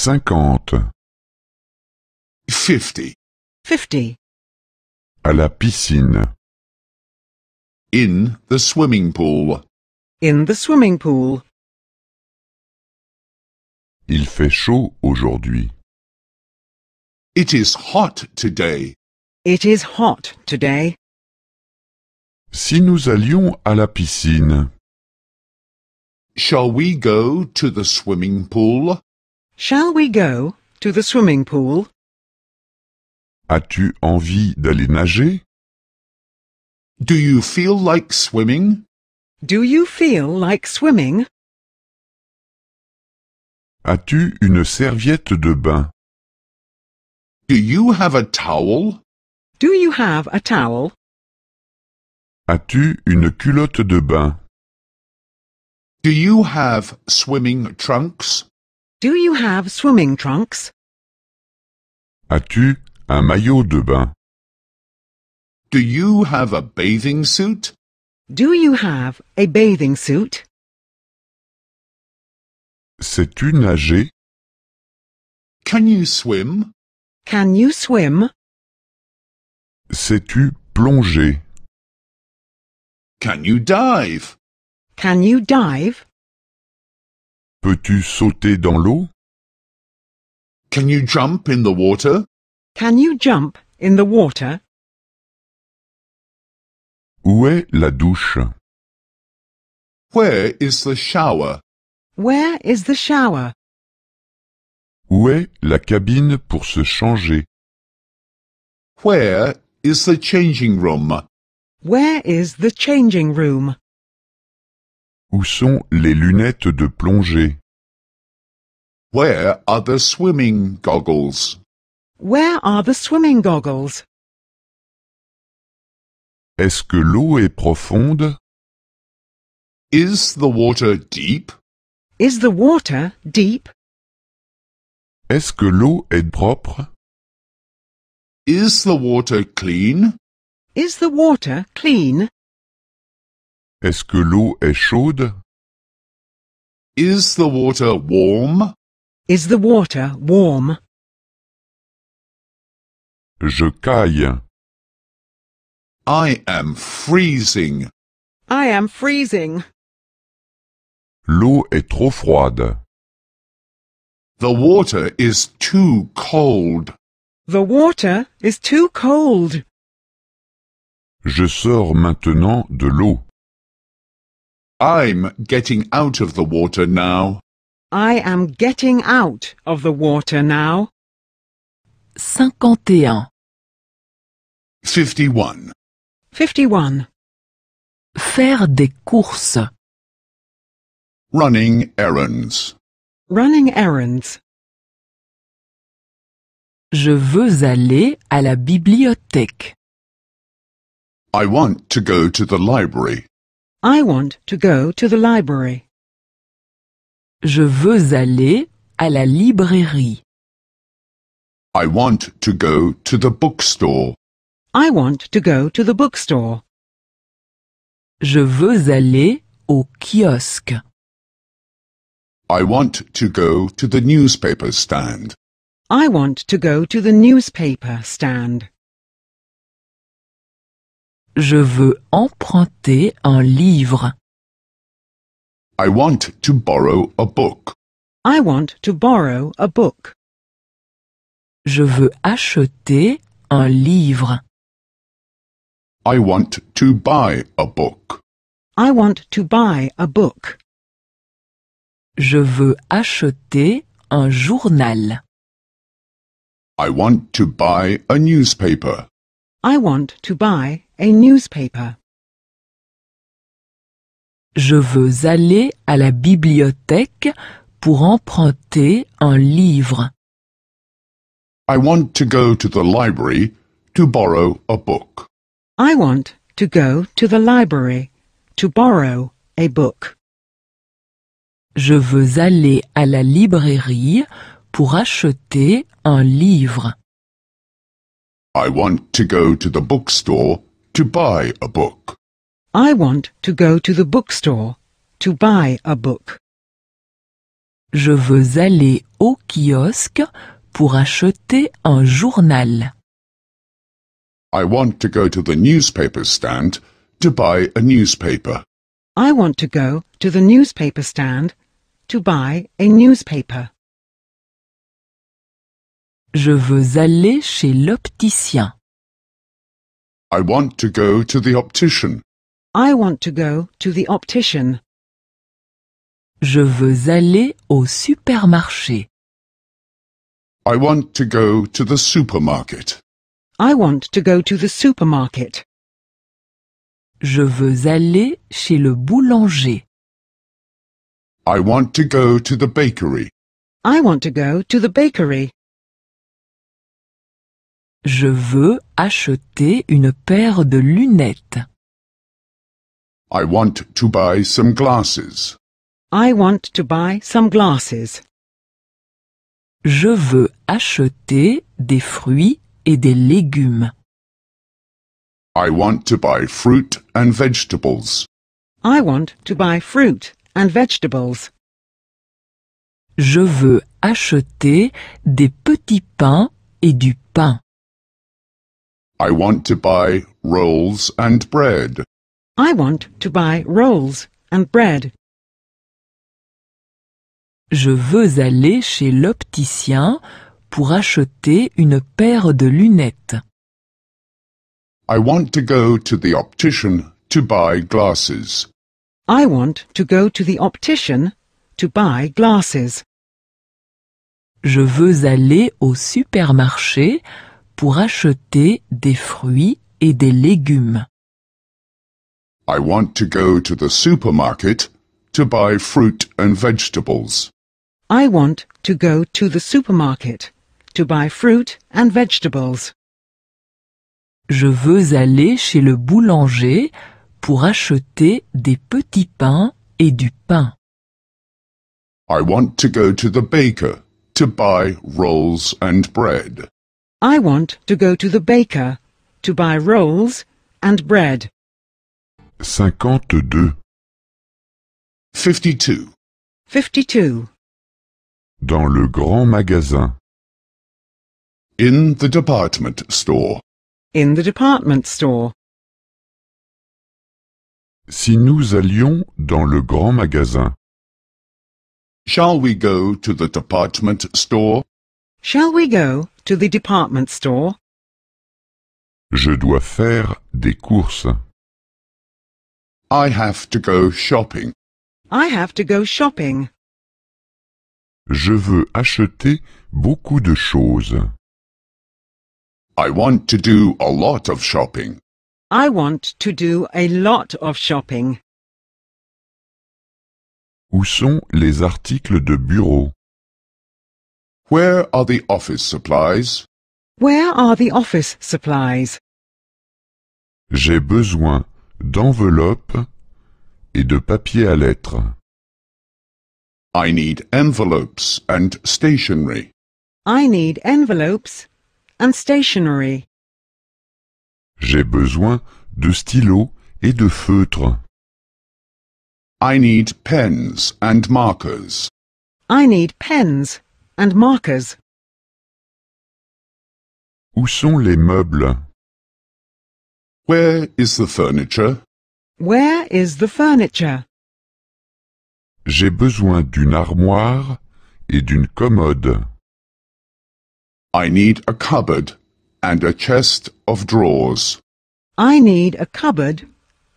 cinquante. Fifty. Fifty. À la piscine. In the swimming pool. In the swimming pool. Il fait chaud aujourd'hui. It is hot today. It is hot today. Si nous allions à la piscine. Shall we go to the swimming pool? Shall we go to the swimming pool? As-tu envie d'aller nager? Do you feel like swimming? Do you feel like swimming? As-tu une serviette de bain? Do you have a towel? Do you have a towel? As-tu une culotte de bain? Do you have swimming trunks? Do you have swimming trunks? As-tu un maillot de bain? Do you have a bathing suit? Do you have a bathing suit? Sais-tu nager? Can you swim? Can you swim? Sais-tu plonger? Can you dive? Can you dive? Peux-tu sauter dans l'eau? Can you jump in the water? Can you jump in the water? Où est la douche? Where is the shower? Where is the shower? Où est la cabine pour se changer? Where is the changing room? Where is the changing room? Où sont les lunettes de plongée? Where are the swimming goggles? Where are the swimming goggles? Est-ce que l'eau est profonde? Is the water deep? Is the water deep? Est-ce que l'eau est propre? Is the water clean? Is the water clean? Est-ce que l'eau est chaude? Is the water warm? Is the water warm? Je caille. I am freezing. I am freezing. L'eau est trop froide. The water is too cold. The water is too cold. Je sors maintenant de l'eau. I'm getting out of the water now. I am getting out of the water now. 51 51 51 Faire des courses Running errands Running errands Je veux aller à la bibliothèque. I want to go to the library. I want to go to the library. Je veux aller à la librairie. I want to go to the bookstore. I want to go to the bookstore. Je veux aller au kiosque. I want to go to the newspaper stand. I want to go to the newspaper stand. Je veux emprunter un livre. I want to borrow a book. I want to borrow a book. Je veux acheter un livre. I want to buy a book. I want to buy a book. Je veux acheter un journal. I want to buy a newspaper. I want to buy a newspaper. Je veux aller à la bibliothèque pour emprunter un livre. I want to go to the library to borrow a book. I want to go to the library to borrow a book. Je veux aller à la librairie pour acheter un livre. I want to go to the bookstore to buy a book. I want to go to the bookstore to buy a book. Je veux aller au kiosque pour acheter un journal. I want to go to the newspaper stand to buy a newspaper. I want to go to the newspaper stand to buy a newspaper. Je veux aller chez l'opticien. I want to go to the optician. I want to go to the optician. Je veux aller au supermarché. I want to go to the supermarket. I want to go to the supermarket. Je veux aller chez le boulanger. I want to go to the bakery. I want to go to the bakery. Je veux acheter une paire de lunettes. I want to buy some glasses. I want to buy some glasses. Je veux acheter des fruits et des légumes. I want to buy fruit and vegetables. I want to buy fruit and vegetables. Je veux acheter des petits pains et du pain. I want to buy rolls and bread. I want to buy rolls and bread. Je veux aller chez l'opticien pour acheter une paire de lunettes. I want to go to the optician to buy glasses. I want to go to the optician to buy glasses. Je veux aller au supermarché pour acheter des fruits et des légumes. I want to go to the supermarket to buy fruit and vegetables. I want to go to the supermarket to buy fruit and vegetables. Je veux aller chez le boulanger pour acheter des petits pains et du pain. I want to go to the baker to buy rolls and bread. I want to go to the baker to buy rolls and bread. 52 52 52 Dans le grand magasin In the department store In the department store Si nous allions dans le grand magasin Shall we go to the department store? Shall we go to the department store? Je dois faire des courses. I have to go shopping. I have to go shopping. Je veux acheter beaucoup de choses. I want to do a lot of shopping. I want to do a lot of shopping. Où sont les articles de bureau? Where are the office supplies? Where are the office supplies? J'ai besoin d'enveloppes et de papier à lettres. I need envelopes and stationery. I need envelopes and stationery. J'ai besoin de stylos et de feutres. I need pens and markers. I need pens and markers. Où sont les meubles? Where is the furniture? Where is the furniture? J'ai besoin d'une armoire et d'une commode. I need a cupboard and a chest of drawers. I need a cupboard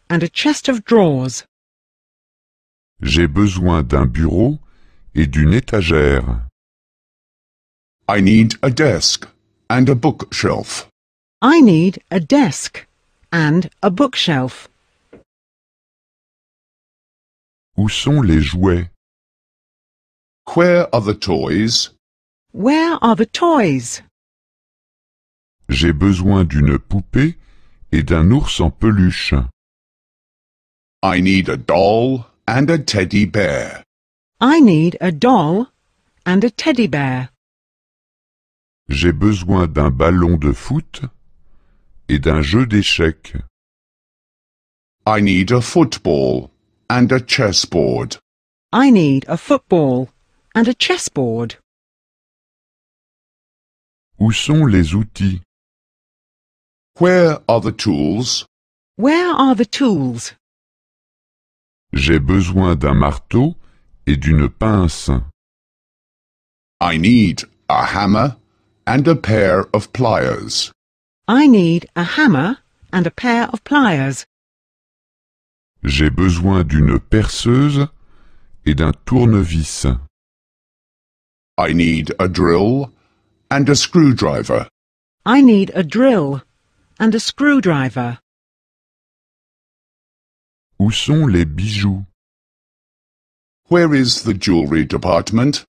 and a chest of drawers. J'ai besoin d'un bureau et d'une étagère. I need a desk and a bookshelf. I need a desk and a bookshelf. Où sont les jouets? Where are the toys? Where are the toys? J'ai besoin d'une poupée et d'un ours en peluche. I need a doll and a teddy bear. I need a doll and a teddy bear. J'ai besoin d'un ballon de foot et d'un jeu d'échecs. I need a football and a chessboard. I need a football and a chessboard. Où sont les outils? Where are the tools? Where are the tools? J'ai besoin d'un marteau et d'une pince. I need a hammer and a pair of pliers. I need a hammer and a pair of pliers. J'ai besoin d'une perceuse et d'un tournevis. I need a drill and a screwdriver. I need a drill and a screwdriver. Où sont les bijoux? Where is the jewelry department?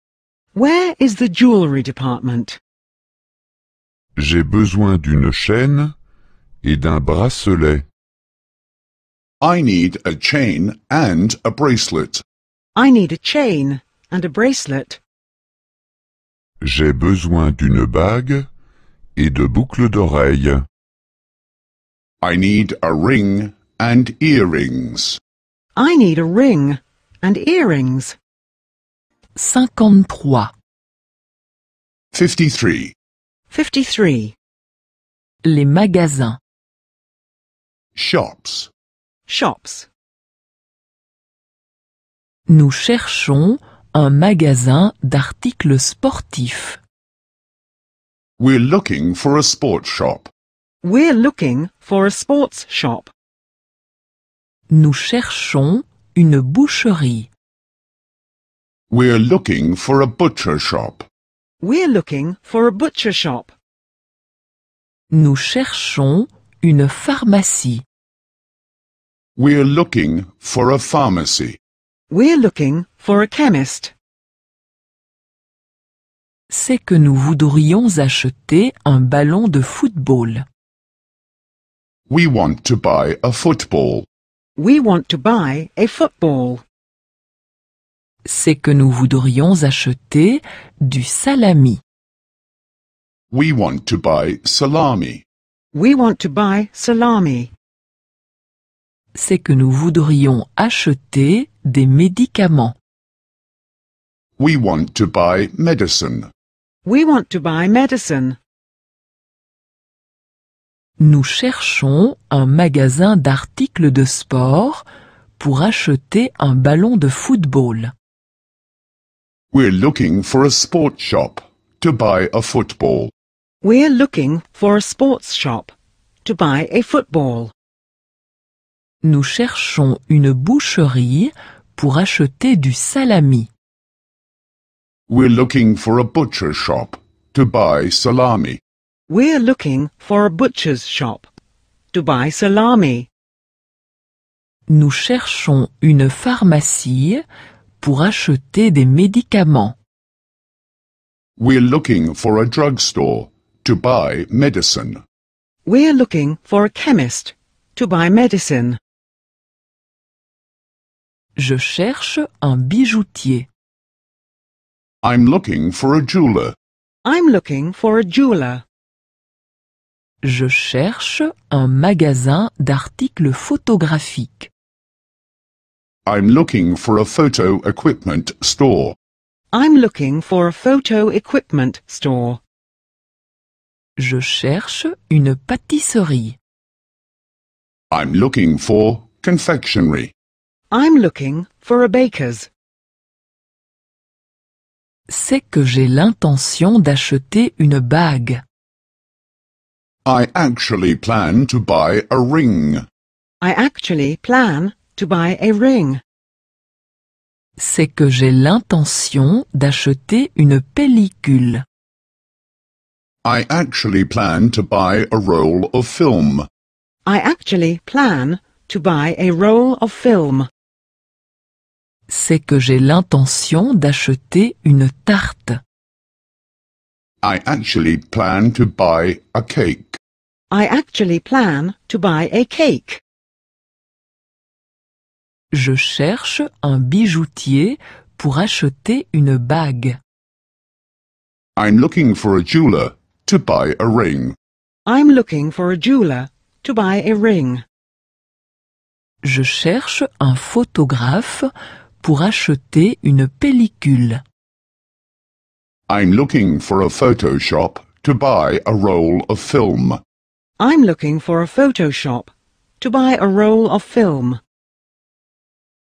Where is the jewelry department? J'ai besoin d'une chaîne et d'un bracelet. I need a chain and a bracelet. I need a chain and a bracelet. J'ai besoin d'une bague et de boucles d'oreilles. I need a ring and earrings. I need a ring and earrings. 53 53 53. Les magasins. Shops. Shops. Nous cherchons un magasin d'articles sportifs. We're looking for a sports shop. We're looking for a sports shop. Nous cherchons une boucherie. We're looking for a butcher shop. We're looking for a butcher shop. Nous cherchons une pharmacie. We're looking for a pharmacy. We're looking for a chemist. C'est que nous voudrions acheter un ballon de football. We want to buy a football. We want to buy a football. c'est que nous voudrions acheter du salami. We want to buy salami. We want to buy salami. C'est que nous voudrions acheter des médicaments. We want to buy medicine. We want to buy medicine. Nous cherchons un magasin d'articles de sport pour acheter un ballon de football. We're looking for a sports shop to buy a football. We're looking for a sports shop to buy a football. Nous cherchons une boucherie pour acheter du salami. We're looking for a butcher shop to buy salami. We're looking for a butcher's shop to buy salami. Nous cherchons une pharmacie pour acheter des médicaments. We're looking for a drugstore to buy medicine. We're looking for a chemist to buy medicine. Je cherche un bijoutier. I'm looking for a jeweler. I'm looking for a jeweler. Je cherche un magasin d'articles photographiques. I'm looking for a photo equipment store. I'm looking for a photo equipment store. Je cherche une pâtisserie. I'm looking for confectionery. I'm looking for a baker's. C'est que j'ai l'intention d'acheter une bague. I actually plan to buy a ring. I actually plan to buy a ring. C'est que j'ai l'intention d'acheter une pellicule. I actually plan to buy a roll of film. I actually plan to buy a roll of film. C'est que j'ai l'intention d'acheter une tarte. I actually plan to buy a cake. I actually plan to buy a cake. Je cherche un bijoutier pour acheter une bague. I'm looking for a jeweler to buy a ring. Je cherche un photographe pour acheter une pellicule. I'm looking for a Photoshop to I'm looking for a Photoshop to buy a roll of film.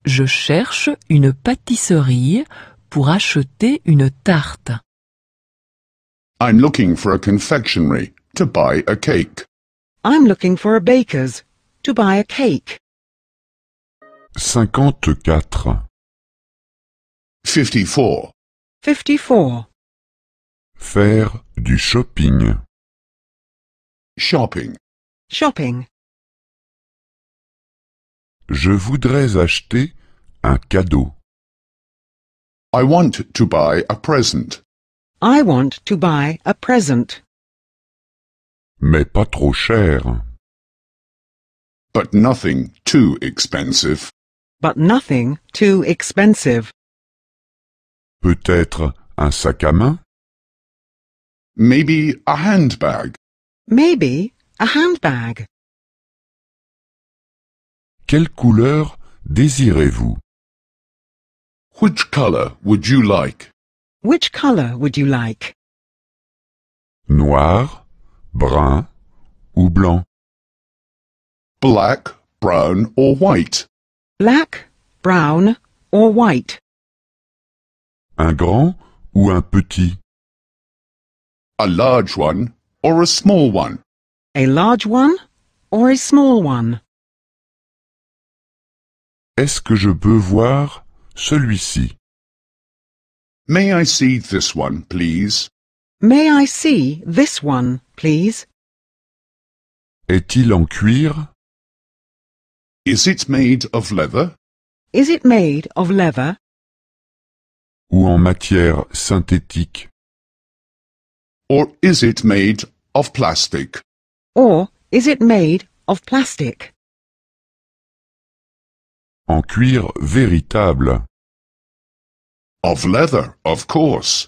Je cherche une pâtisserie pour acheter une tarte. I'm looking for a confectionery to buy a cake. I'm looking for a baker's to buy a cake. 54 54 54 Faire du shopping Shopping Shopping Je voudrais acheter un cadeau. I want to buy a present. I want to buy a present. Mais pas trop cher. But nothing too expensive. But nothing too expensive. Peut-être un sac à main? Maybe a handbag. Maybe a handbag. Quelle couleur désirez-vous? Which color would you like? Which color would you like? Noir, brun ou blanc? Black, brown or white? Black, brown or white? Un grand ou un petit? A large one or a small one? A large one or a small one? Est-ce que je peux voir celui-ci? May I see this one, please? May I see this one, please? Est-il en cuir? Is it made of leather? Is it made of leather? Ou en matière synthétique? Or is it made of plastic? Or is it made of plastic? En cuir véritable. Of leather, of course.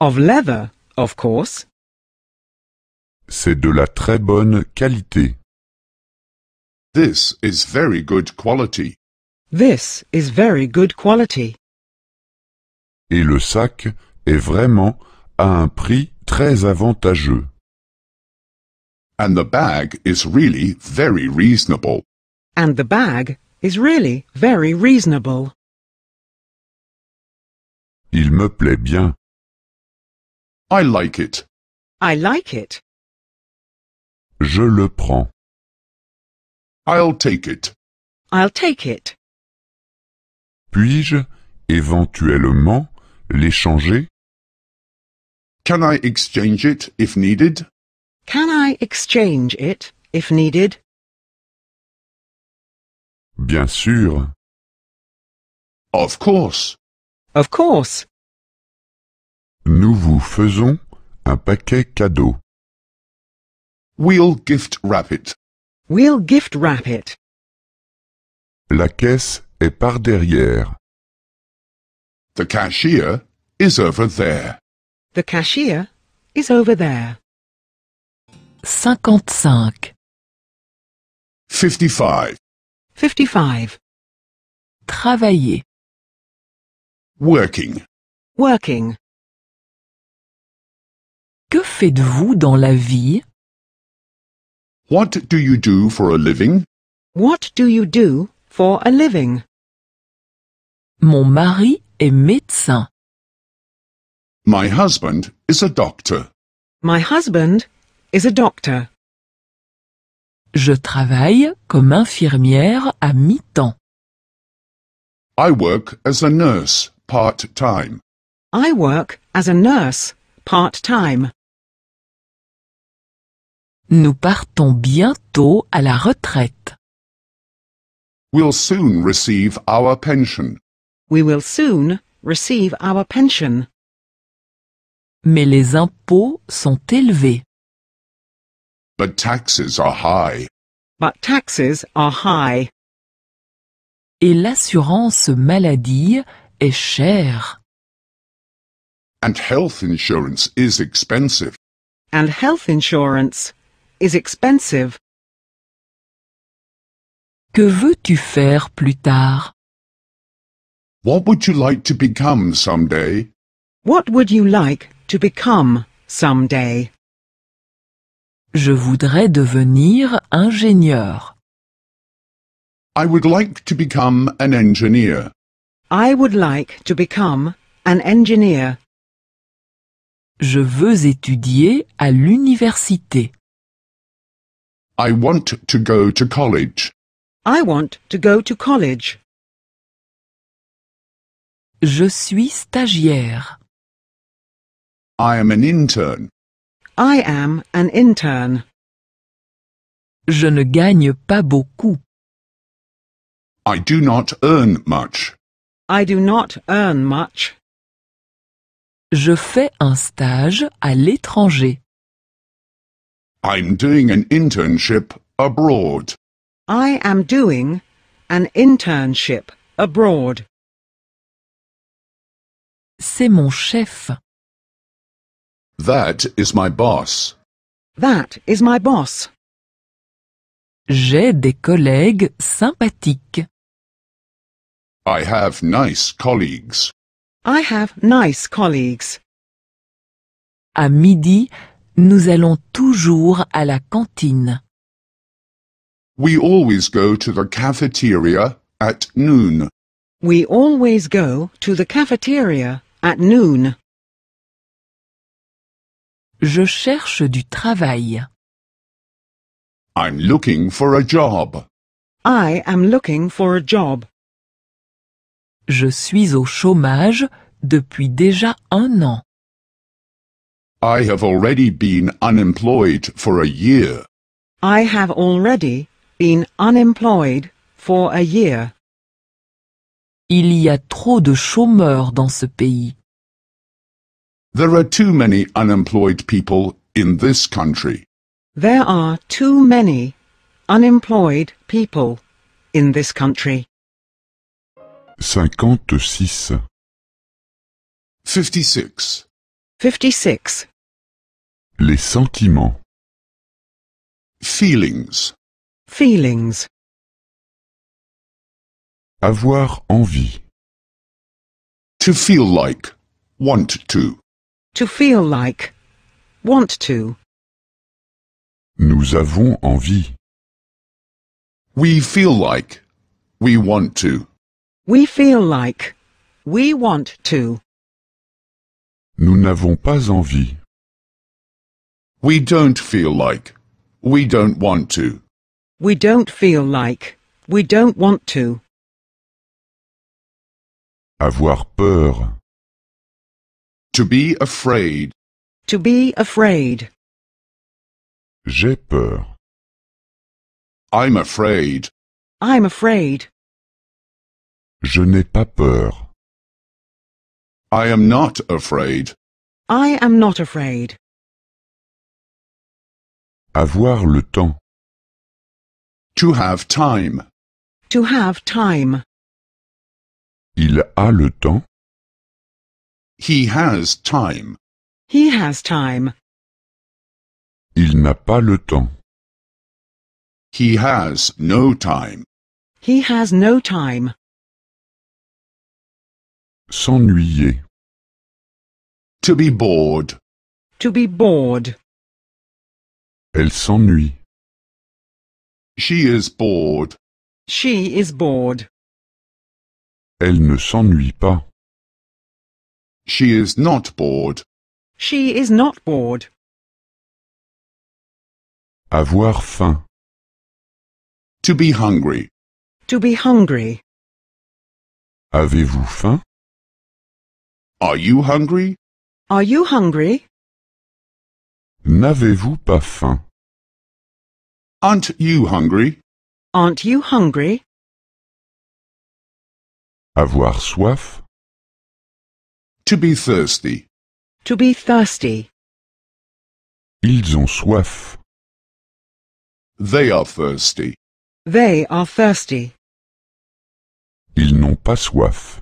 Of leather, of course. C'est de la très bonne qualité. This is very good quality. This is very good quality. Et le sac est vraiment à un prix très avantageux. And the bag is really very reasonable. And the bag is really very reasonable. Il me plaît bien. I like it. I like it. Je le prends. I'll take it. I'll take it. Puis-je, éventuellement, l'échanger? Can I exchange it if needed? Can I exchange it if needed? Bien sûr. Of course. Of course. Nous vous faisons un paquet cadeau. We'll gift wrap it. We'll gift wrap it. La caisse est par derrière. The cashier is over there. The cashier is over there. 55 55 55. Travailler. Working. Working. Que faites-vous dans la vie? What do you do for a living? What do you do for a living? Mon mari est médecin. My husband is a doctor. My husband is a doctor. Je travaille comme infirmière à mi-temps. I work as a nurse part-time. I work as a nurse part-time. Nous partons bientôt à la retraite. We'll soon receive our pension. We will soon receive our pension. Mais les impôts sont élevés. But taxes are high. But taxes are high. Et l'assurance maladie est chère. And health insurance is expensive. And health insurance is expensive. Que veux-tu faire plus tard? What would you like to become someday? What would you like to become someday? Je voudrais devenir ingénieur. I would like to become an engineer. I would like to become an engineer. Je veux étudier à l'université. I want to go to college. I want to go to college. Je suis stagiaire. I am an intern. I am an intern. Je ne gagne pas beaucoup. I do not earn much. I do not earn much. Je fais un stage à l'étranger. I'm doing an internship abroad. I am doing an internship abroad. C'est mon chef. That is my boss. That is my boss. J'ai des collègues sympathiques. I have nice colleagues. I have nice colleagues. À midi, nous allons toujours à la cantine. We always go to the cafeteria at noon. We always go to the cafeteria at noon. Je cherche du travail. I'm looking for a job. I am looking for a job. Je suis au chômage depuis déjà un an. I have already been unemployed for a year. I have already been unemployed for a year. Il y a trop de chômeurs dans ce pays. There are too many unemployed people in this country. There are too many unemployed people in this country. 56 56 56 Les sentiments Feelings Feelings Avoir envie To feel like, want to to feel like. Want to. Nous avons envie. We feel like. We want to. We feel like. We want to. Nous n'avons pas envie. We don't feel like. We don't want to. We don't feel like. We don't want to. Avoir peur. To be afraid. To be afraid. J'ai peur. I'm afraid. I'm afraid. Je n'ai pas peur. I am not afraid. I am not afraid. Avoir le temps. To have time. To have time. Il a le temps. He has time. He has time. Il n'a pas le temps. He has no time. He has no time. S'ennuyer. To be bored. To be bored. Elle s'ennuie. She is bored. She is bored. Elle ne s'ennuie pas. She is not bored. She is not bored. Avoir faim. To be hungry. To be hungry. Avez-vous faim? Are you hungry? Are you hungry? N'avez-vous pas faim? Aren't you hungry? Aren't you hungry? Avoir soif. To be thirsty. To be thirsty. Ils ont soif. They are thirsty. They are thirsty. Ils n'ont pas soif.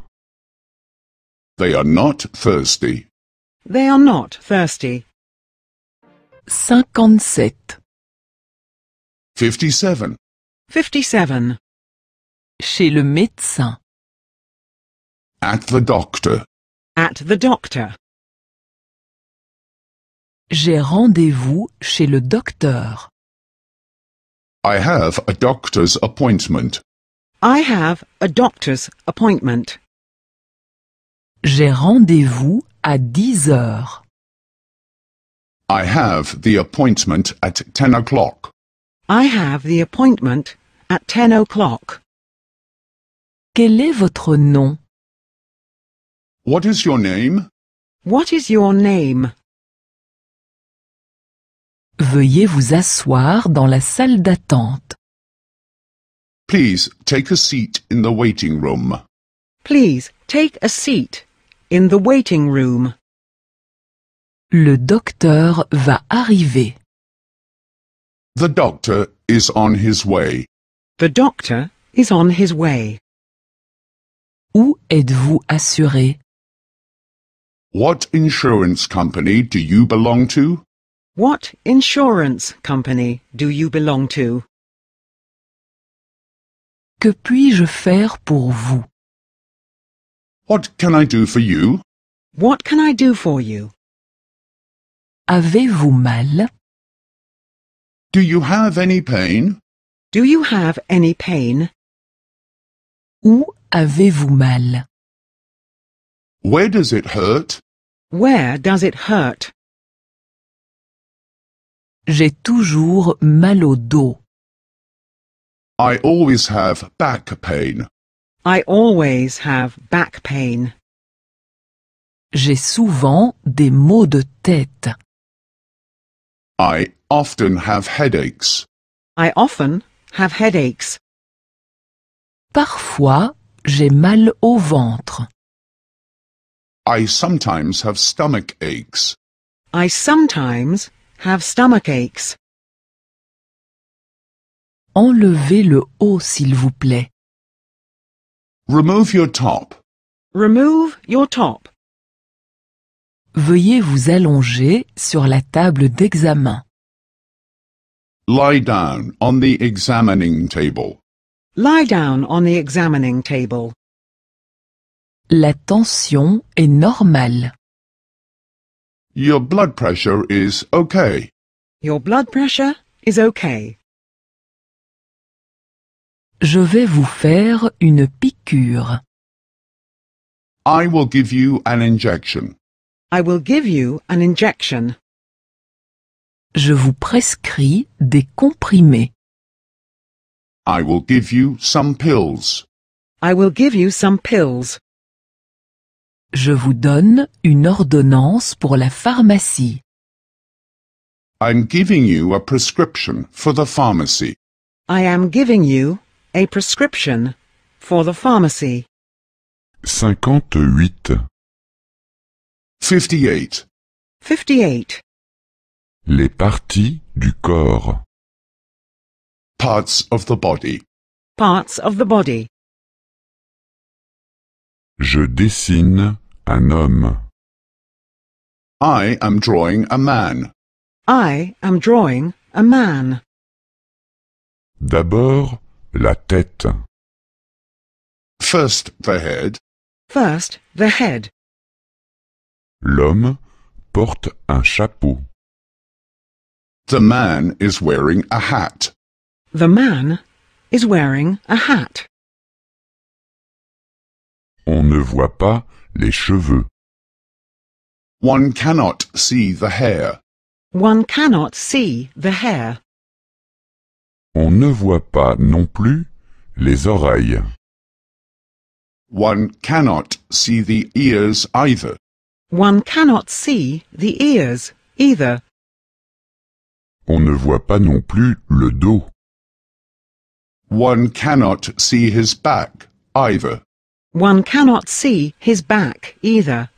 They are not thirsty. They are not thirsty. 57. 57. 57. Chez le médecin. At the doctor at the doctor. J'ai rendez-vous chez le docteur. I have a doctor's appointment. I have a doctor's appointment. J'ai rendez-vous à 10 heures. I have the appointment at 10 o'clock. I have the appointment at 10 o'clock. Quel est votre nom? What is your name? What is your name? Veuillez vous asseoir dans la salle d'attente. Please take a seat in the waiting room. Please take a seat in the waiting room. Le docteur va arriver. The doctor is on his way. The doctor is on his way. Où êtes-vous assuré? What insurance company do you belong to? What insurance company do you belong to? Que puis-je faire pour vous? What can I do for you? What can I do for you? Avez-vous mal? Do you have any pain? Do you have any pain? Où avez-vous mal? Where does it hurt? Where does it hurt? J'ai toujours mal au dos. I always have back pain. I always have back pain. J'ai souvent des maux de tête. I often have headaches. I often have headaches. Parfois, j'ai mal au ventre. I sometimes have stomach aches. I sometimes have stomach aches. Enlevez le haut, s'il vous plaît. Remove your top. Remove your top. Veuillez vous allonger sur la table d'examen. Lie down on the examining table. Lie down on the examining table. La tension est normale. Your blood pressure is okay. Your blood pressure is okay. Je vais vous faire une piqûre. I will give you an injection. I will give you an injection. Je vous prescris des comprimés. I will give you some pills. I will give you some pills. Je vous donne une ordonnance pour la pharmacie. I'm giving you a prescription for the pharmacy. I am giving you a prescription for the pharmacy. 58. 58. 58. Les parties du corps. Parts of the body. Parts of the body. Je dessine un homme. I am drawing a man. I am drawing a man. D'abord, la tête. First the head. First the head. L'homme porte un chapeau. The man is wearing a hat. The man is wearing a hat. On ne voit pas les cheveux. One cannot see the hair. One cannot see the hair. On ne voit pas non plus les oreilles. One cannot see the ears either. One cannot see the ears either. On ne voit pas non plus le dos. One cannot see his back either. One cannot see his back either.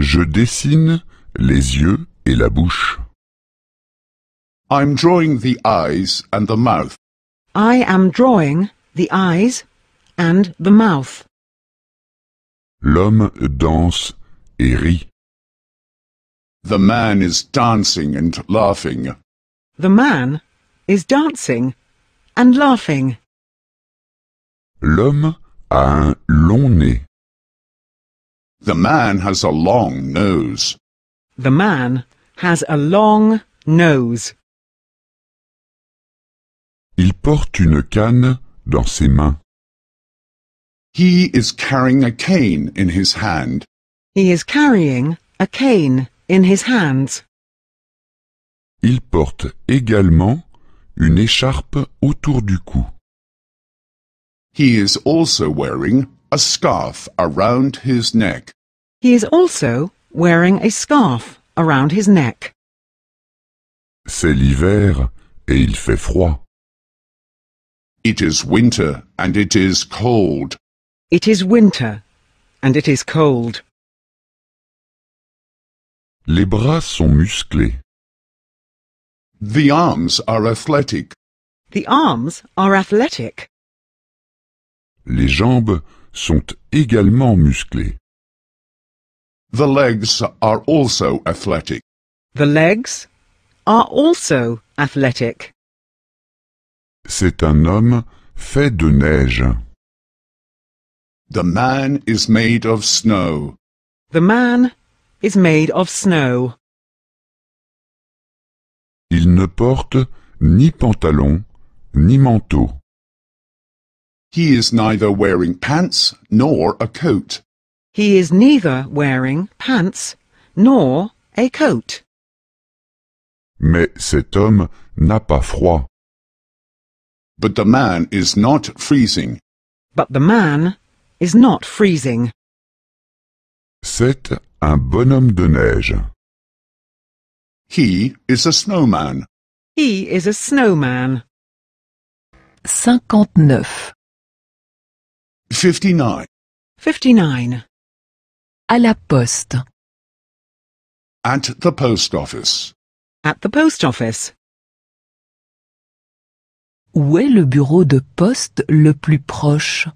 Je dessine les yeux et la bouche. I'm drawing the eyes and the mouth. I am drawing the eyes and the mouth. L'homme danse et rit. The man is dancing and laughing. The man is dancing and laughing. L'homme a un long nez. The man has a long nose. The man has a long nose. Il porte une canne dans ses mains. He is carrying a cane in his hand. He is carrying a cane in his hands. Il porte également une écharpe autour du cou. He is also wearing a scarf around his neck. He is also wearing a scarf around his neck. C'est l'hiver et il fait froid. It is winter and it is cold. It is winter and it is cold. Les bras sont musclés. The arms are athletic. The arms are athletic. Les jambes sont également musclées. The legs are also athletic. The legs are also athletic. C'est un homme fait de neige. The man is made of snow. The man is made of snow. Il ne porte ni pantalon ni manteau. He is neither wearing pants nor a coat. He is neither wearing pants nor a coat. Mais cet homme n'a pas froid. But the man is not freezing. But the man is not freezing. C'est un bonhomme de neige. He is a snowman. He is a snowman. 59 59. 59. À la poste. At the post office. At the post office. Où est le bureau de poste le plus proche?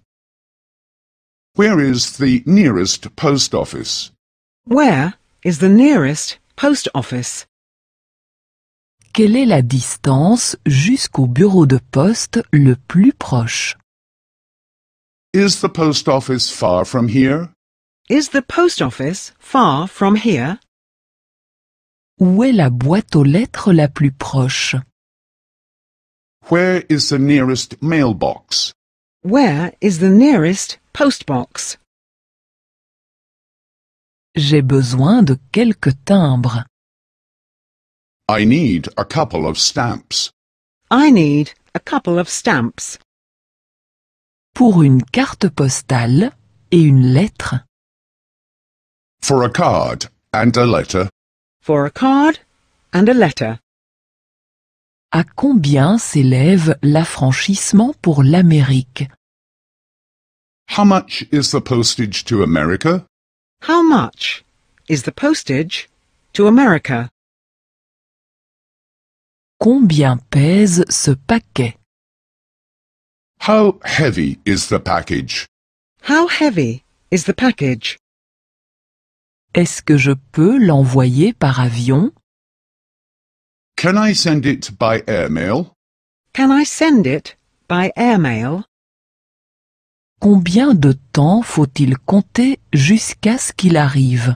Where is the nearest post office? Where is the nearest post office? Quelle est la distance jusqu'au bureau de poste le plus proche? Is the post office far from here? Is the post office far from here? Où est la boîte aux lettres la plus proche? Where is the nearest mailbox? Where is the nearest postbox? J'ai besoin de quelques timbres. I need a couple of stamps. I need a couple of stamps. Pour une carte postale et une lettre. For a card and a letter. For a card and a letter. À combien s'élève l'affranchissement pour l'Amérique How much is the postage to America? How much is the postage to America? Combien pèse ce paquet How heavy is the package? How heavy is the package? Est-ce que je peux l'envoyer par avion? Can I send it by airmail? Can I send it by airmail? Combien de temps faut-il compter jusqu'à ce qu'il arrive?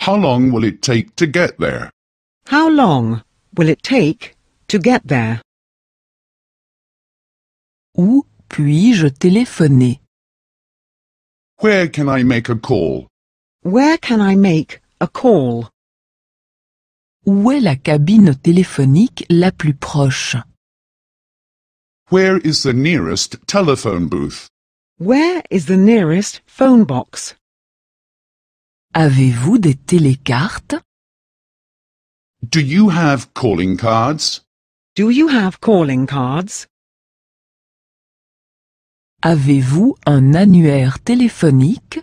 How long will it take to get there? How long will it take to get there? Où puis-je téléphoner? Where can I make a call? Where can I make a call? Où est la cabine téléphonique la plus proche? Where is the nearest telephone booth? Where is the nearest phone box? Avez-vous des télécartes? Do you have calling cards? Do you have calling cards? Avez-vous un annuaire téléphonique?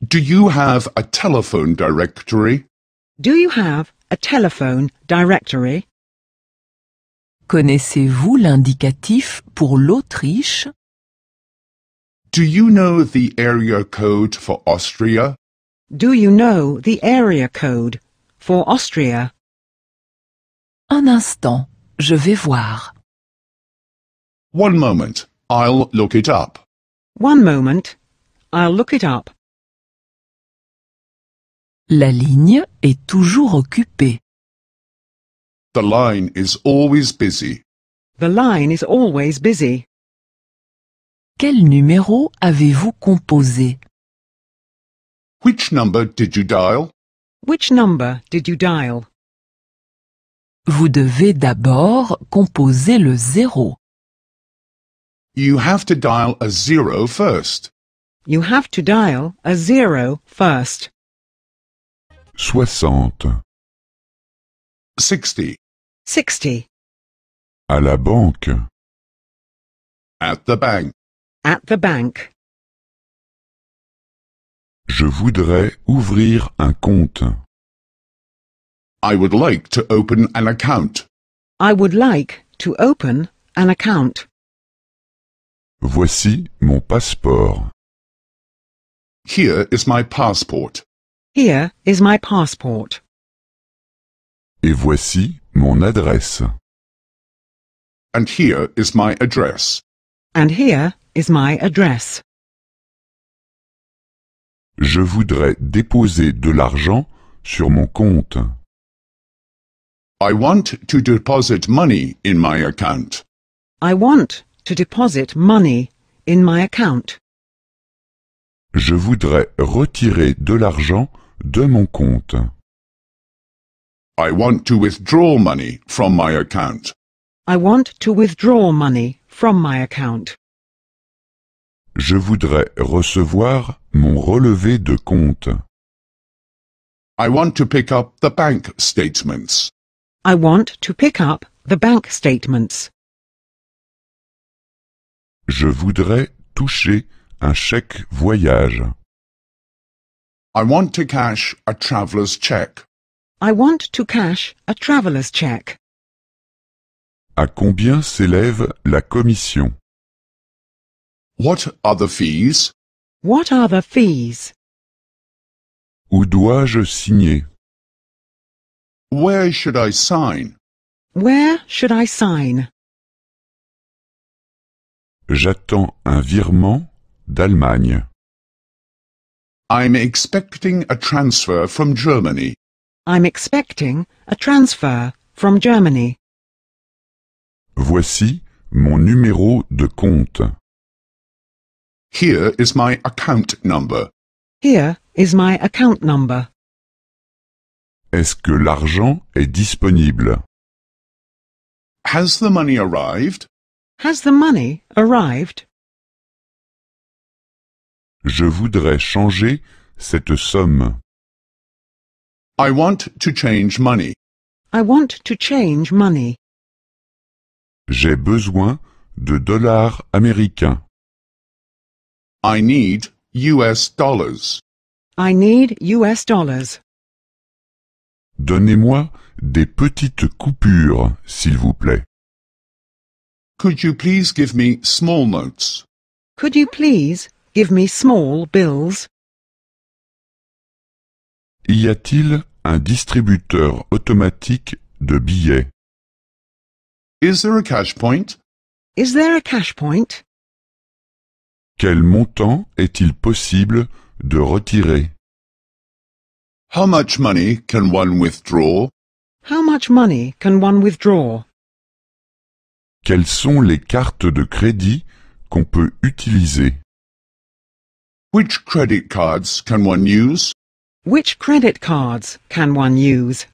Do you have a telephone directory? Do you have a telephone directory? Connaissez-vous l'indicatif pour l'Autriche? Do you know the area code for Austria? Do you know the area code for Austria? Un instant, je vais voir. One moment, I'll look it up. One moment. I'll look it up. La ligne est toujours occupée. The line is always busy. The line is always busy. Quel numéro avez-vous composé? Which number did you dial? Which number did you dial? Vous devez d'abord composer le zéro. You have to dial a zero first. You have to dial a zero first. Soixante. Sixty. Sixty. À la banque. At the bank. At the bank. Je voudrais ouvrir un compte. I would like to open an account. I would like to open an account. Voici mon passeport. Here is my passport. Here is my passport. Et voici mon adresse. And here is my address. And here is my address. Je voudrais déposer de l'argent sur mon compte. I want to deposit money in my account. I want to deposit money in my account. Je voudrais retirer de l'argent de mon compte. I want to withdraw money from my account. I want to withdraw money from my account. Je voudrais recevoir mon relevé de compte. I want to pick up the bank statements. I want to pick up the bank statements. Je voudrais toucher un chèque voyage. I want to cash a traveler's check. I want to cash a traveler's check. À combien s'élève la commission? What are the fees? What are the fees? Où dois-je signer? Where should I sign? Where should I sign? J'attends un virement d'Allemagne. I'm expecting a transfer from Germany. I'm expecting a transfer from Germany. Voici mon numéro de compte. Here is my account number. Here is my account number. Est-ce que l'argent est disponible? Has the money arrived? Has the money arrived? Je voudrais changer cette somme. I want to change money. I want to change money. J'ai besoin de dollars américains. I need US dollars. I need US dollars. Donnez-moi des petites coupures, s'il vous plaît. Could you please give me small notes? Could you please give me small bills? Y a-t-il un distributeur automatique de billets? Is there a cash point? Is there a cash point? Quel montant est-il possible de retirer? How much money can one withdraw? How much money can one withdraw? Quelles sont les cartes de crédit qu'on peut utiliser? Which credit cards can one use? Which credit cards can one use?